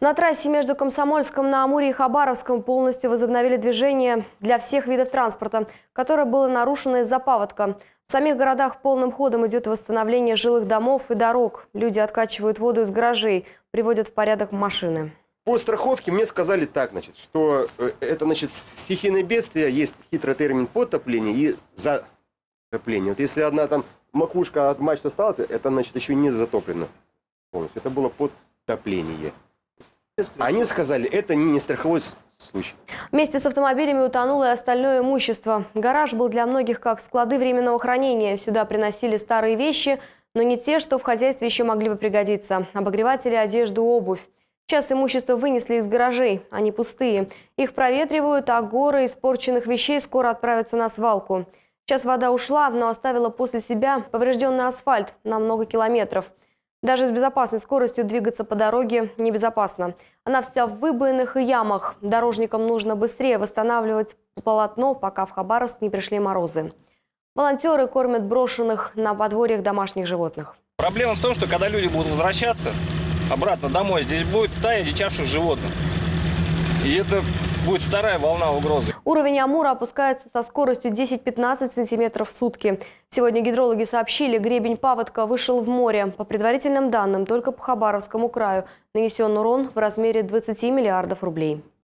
На трассе между Комсомольском на Амуре и Хабаровском полностью возобновили движение для всех видов транспорта, которое было нарушено из-за паводка. В самих городах полным ходом идет восстановление жилых домов и дорог. Люди откачивают воду из гаражей, приводят в порядок машины. По страховке мне сказали так, значит, что э, это значит стихийное бедствие, есть хитрый термин подтопление и затопление. Вот если одна там макушка от мачты осталась, это значит еще не затоплено полностью. Это было подтопление. Они сказали, это не страховой случай. Вместе с автомобилями утонуло и остальное имущество. Гараж был для многих как склады временного хранения. Сюда приносили старые вещи, но не те, что в хозяйстве еще могли бы пригодиться. Обогреватели, одежду, обувь. Сейчас имущество вынесли из гаражей, они пустые. Их проветривают, а горы испорченных вещей скоро отправятся на свалку. Сейчас вода ушла, но оставила после себя поврежденный асфальт на много километров – даже с безопасной скоростью двигаться по дороге небезопасно. Она вся в выбоинах и ямах. Дорожникам нужно быстрее восстанавливать полотно, пока в Хабаровск не пришли морозы. Волонтеры кормят брошенных на подворьях домашних животных. Проблема в том, что когда люди будут возвращаться обратно домой, здесь будет стая дичавших животных. И это будет вторая волна угрозы. Уровень Амура опускается со скоростью 10-15 сантиметров в сутки. Сегодня гидрологи сообщили, гребень паводка вышел в море. По предварительным данным, только по Хабаровскому краю нанесен урон в размере 20 миллиардов рублей.